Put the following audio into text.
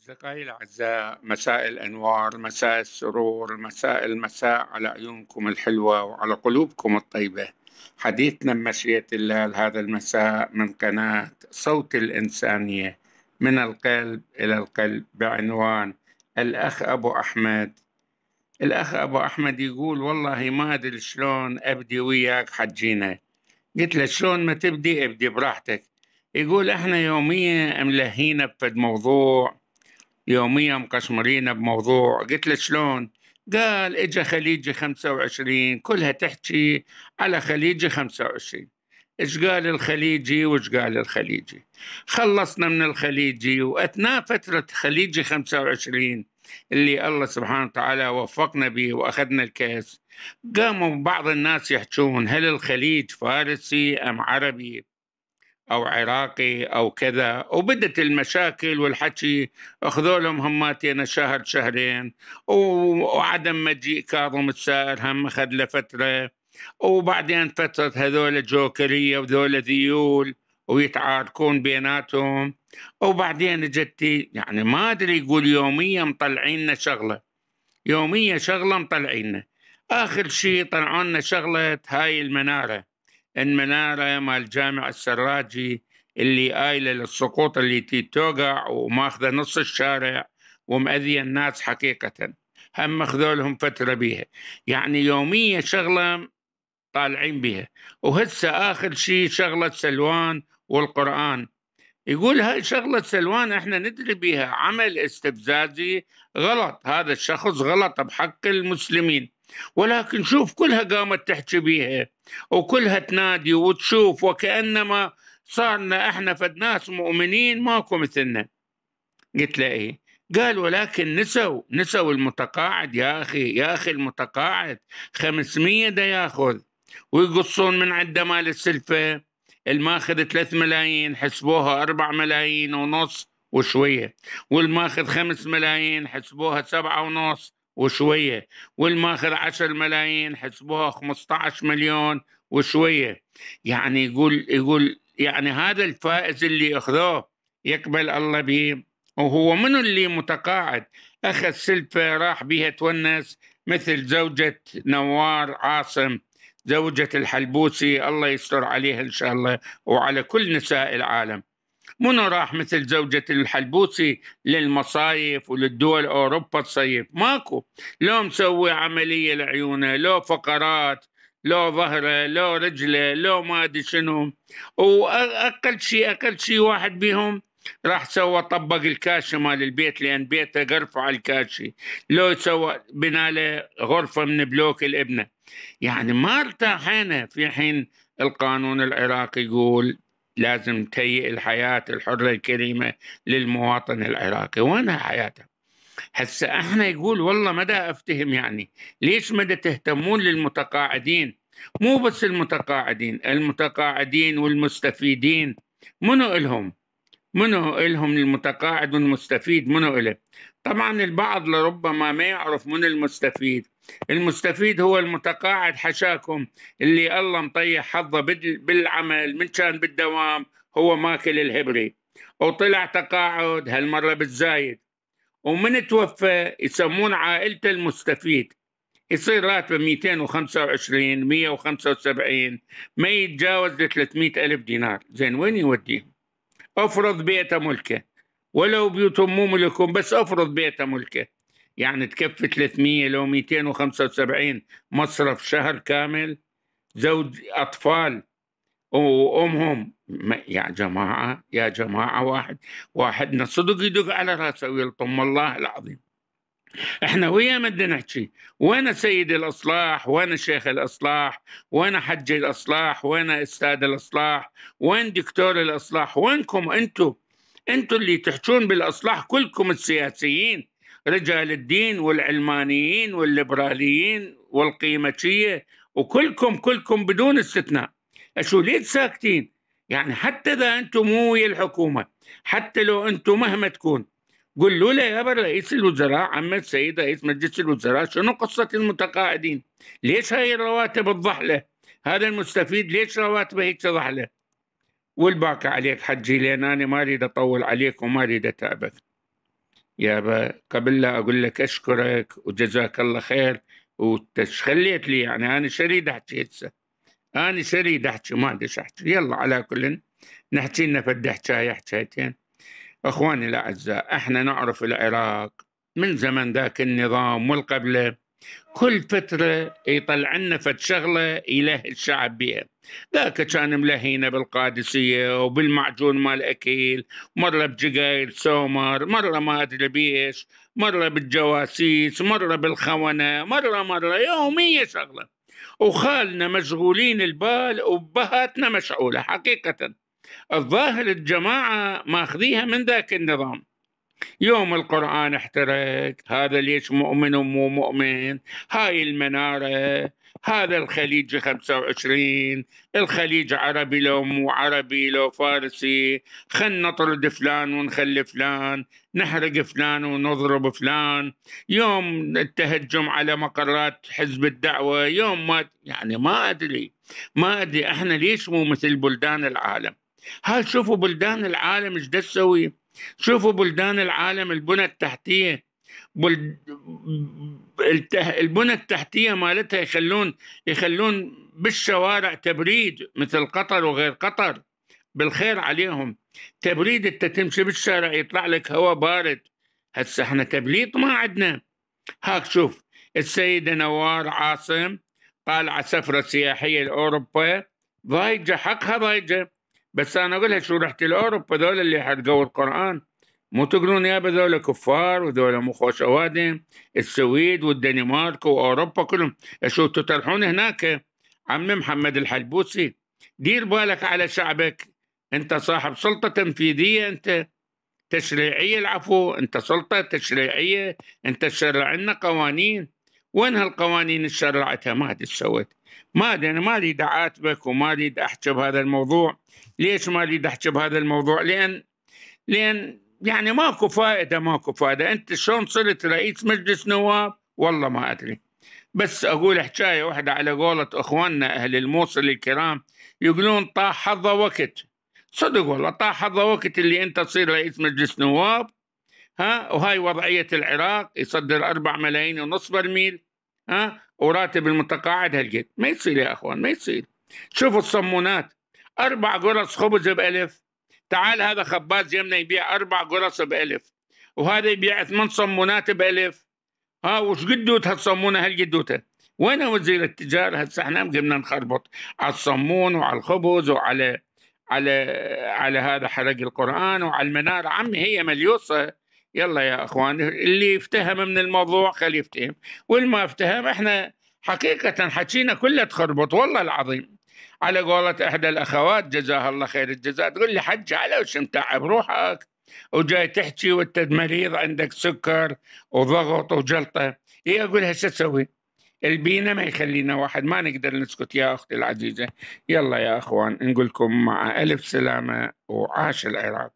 أصدقائي الأعزاء مساء الأنوار مساء السرور مساء المساء على عيونكم الحلوة وعلى قلوبكم الطيبة حديثنا مشيئة الله لهذا المساء من قناة صوت الإنسانية من القلب إلى القلب بعنوان الأخ أبو أحمد الأخ أبو أحمد يقول والله ما أدري شلون أبدي وياك حجينا قلت له شلون ما تبدي ابدي براحتك يقول احنا يوميا ملهينا بفد موضوع يوميا مقشمرين بموضوع قلت له شلون قال اجا خليجي 25 كلها تحكي على خليجي 25 ايش قال الخليجي وايش قال الخليجي خلصنا من الخليجي واثناء فتره خليجي 25 اللي الله سبحانه وتعالى وفقنا به واخذنا الكاس قاموا بعض الناس يحجون هل الخليج فارسي ام عربي او عراقي او كذا وبدت المشاكل والحكي اخذوا لهم هماتين شهر شهرين وعدم مجيء كاظم السائر هم اخذ له فتره وبعدين فتره هذول جوكريه وذول ذيول ويتعاركون بيناتهم وبعدين جتي يعني ما ادري يقول يوميا مطلعين شغله يوميا شغله مطلعين اخر شيء طلعوا لنا شغله هاي المناره المنارة مال جامع السراجي اللي قايلة للسقوط اللي تتوقع وماخذة نص الشارع ومأذية الناس حقيقة هم أخذوا لهم فترة بيها يعني يومية شغلة طالعين بيها وهسه آخر شيء شغلة سلوان والقرآن يقول هاي شغلة سلوان احنا ندري بيها عمل استفزازي غلط هذا الشخص غلط بحق المسلمين ولكن شوف كلها قامت تحكي بيها وكلها تنادي وتشوف وكأنما صارنا احنا فد ناس مؤمنين ماكو مثلنا قلت له ايه قال ولكن نسوا نسوا المتقاعد يا اخي يا اخي المتقاعد 500 ده ياخذ ويقصون من عنده مال السلفه الماخذ 3 ملايين حسبوها 4 ملايين ونص وشويه والماخذ 5 ملايين حسبوها 7 ونص وشوية والماخذ 10 ملايين حسبوها 15 مليون وشوية يعني يقول يقول يعني هذا الفائز اللي أخذوه يقبل الله به وهو من اللي متقاعد أخذ سلفة راح بها تونس مثل زوجة نوار عاصم زوجة الحلبوسي الله يستر عليها إن شاء الله وعلى كل نساء العالم منو راح مثل زوجة الحلبوسي للمصايف وللدول أوروبا تصيف ماكو لو مسوي عملية لعيونه لو فقرات لو ظهره لو رجله لو ما أدري شنو وأقل شيء أقل شيء واحد بيهم راح سوى طبق الكاشي مال البيت لان بيته غرفه على الكاشي لو سوى بنى له غرفه من بلوك الابنه يعني ما ارتاحينا في حين القانون العراقي يقول لازم تهيئ الحياة الحرة الكريمة للمواطن العراقي وين حياته هسه احنا يقول والله مدى افتهم يعني ليش مدى تهتمون للمتقاعدين مو بس المتقاعدين المتقاعدين والمستفيدين منو إلهم منو إلهم المتقاعد والمستفيد منو إله طبعا البعض لربما ما يعرف من المستفيد المستفيد هو المتقاعد حشاكم اللي الله مطيح حظه بالعمل من كان بالدوام هو ماكل الهبري وطلع تقاعد هالمرة بالزايد ومن توفى يسمون عائلته المستفيد يصير راتبه 225 175 ما يتجاوز ل 300 ألف دينار زين وين يوديهم افرض بيته ملكه ولو مو ملكهم بس افرض بعت ملكه يعني تكفي 300 لو 275 مصرف شهر كامل زوج اطفال وامهم يا جماعه يا جماعه واحد واحدنا صدق يدق على راسه ويلطم والله العظيم احنا ويا ما بدنا نحكي وانا سيد الاصلاح وانا شيخ الاصلاح وانا حج الاصلاح وانا استاذ الاصلاح وين دكتور الاصلاح وينكم انتم انتوا اللي تحجون بالاصلاح كلكم السياسيين رجال الدين والعلمانيين والليبراليين والقيمتشيه وكلكم كلكم بدون استثناء اشو ليه ساكتين يعني حتى اذا انتم مو ويا الحكومه حتى لو انتم مهما تكون قولوا له يا رئيس الوزراء عم السيد رئيس مجلس الوزراء شنو قصه المتقاعدين؟ ليش هاي الرواتب الضحله؟ هذا المستفيد ليش رواتبه هيك ضحله؟ والباقي عليك حجي لان انا ما اريد اطول عليك وما اريد اتعبك يابا قبل لا اقول لك اشكرك وجزاك الله خير وتشخليت لي يعني انا شريد احكي هسه انا شريد احكي ما ادري احكي يلا على كل نحكي لنا فد حكايه حكايتين اخواني الاعزاء احنا نعرف العراق من زمن ذاك النظام والقبله كل فترة يطلع لنا فد شغلة يلهي الشعب بها ذاك كان ملهينا بالقادسية وبالمعجون مال أكل مرة بجقايل سومر مرة ما أدري بيش مرة بالجواسيس مرة بالخونة مرة مرة يومية شغلة وخالنا مشغولين البال وبهاتنا مشعولة حقيقة الظاهر الجماعة ماخذيها من ذاك النظام يوم القرآن احترق هذا ليش مؤمن ومو مؤمن هاي المنارة هذا الخليج 25 الخليج عربي لو مو عربي لو فارسي خل نطرد فلان ونخلي فلان نحرق فلان ونضرب فلان يوم التهجم على مقرات حزب الدعوة يوم ما يعني ما أدري ما أدري إحنا ليش مو مثل بلدان العالم هل شوفوا بلدان العالم ايش تسوي شوفوا بلدان العالم البنى التحتية البنى التحتية مالتها يخلون يخلون بالشوارع تبريد مثل قطر وغير قطر بالخير عليهم تبريد انت تمشي بالشارع يطلع لك هواء بارد هسه احنا تبليط ما عندنا هاك شوف السيدة نوار عاصم طالعة سفرة سياحية لأوروبا ضايجة حقها ضايجة بس انا اقول لك شو رحت لاوروبا دول اللي حتقوي القران مو تقولون يابا دول كفار ودول مخوش اوادم السويد والدنمارك واوروبا كلهم شو تطرحون هناك عم محمد الحلبوسي دير بالك على شعبك انت صاحب سلطه تنفيذيه انت تشريعيه العفو انت سلطه تشريعيه انت تشرع لنا قوانين وين هالقوانين اللي شرعتها ما سوت ما ادري انا ما اريد اعاتبك وما اريد احكي بهذا الموضوع ليش ما اريد احكي بهذا الموضوع لان لان يعني ماكو فائده ماكو فائده انت شلون صرت رئيس مجلس نواب والله ما ادري بس اقول حكايه واحده على قولة اخواننا اهل الموصل الكرام يقولون طاح حظه وقت صدق والله طاح حظه وقت اللي انت تصير رئيس مجلس نواب ها وهاي وضعيه العراق يصدر 4 ملايين ونص برميل ها وراتب المتقاعد هالقد ما يصير يا اخوان ما يصير شوفوا الصمونات اربع قرص خبز بالف تعال هذا خباز يمنا يبيع اربع قرص بالف وهذا يبيع ثمان صمونات بالف ها وش قدوت هالصمونه هالقدوته وين وزير التجاره هسه احنا قمنا نخربط على الصمون وعلى الخبز وعلى على على هذا حرق القران وعلى المنارة عمي هي مليوصه يلا يا اخوان اللي افتهم من الموضوع خليه يفتهم والما افتهم احنا حقيقة حكينا كله تخربط والله العظيم على قولة إحدى الأخوات جزاها الله خير الجزاء تقول لي حج على وش متعب روحك وجاي تحكي وانت مريض عندك سكر وضغط وجلطة هي أقول هسه تسوي البينا ما يخلينا واحد ما نقدر نسكت يا أختي العزيزة يلا يا أخوان نقولكم مع ألف سلامة وعاش العراق